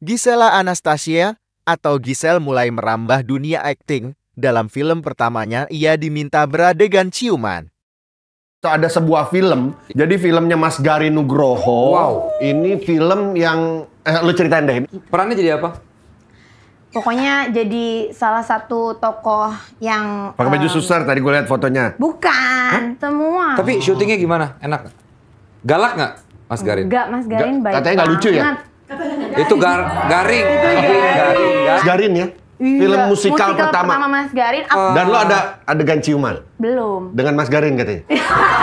Gisela Anastasia atau Gisel mulai merambah dunia akting. Dalam film pertamanya, ia diminta beradegan ciuman. Ada sebuah film, jadi filmnya Mas Gari Nugroho. Wow. Ini film yang, eh, lu ceritain deh. Perannya jadi apa? Pokoknya jadi salah satu tokoh yang... Pakai baju um, eh, susar tadi gue lihat fotonya. Bukan, Hah? semua. Tapi syutingnya gimana? Enak? Galak nggak Mas Garin? Enggak, Mas Garin baik Katanya nggak lucu ya? Itu gar garing. garing. Garing. Garin ya? Iya. Film musikal, musikal pertama. pertama Mas Garin. Dan ah. lo ada adegan ciuman? Belum. Dengan Mas Garin katanya?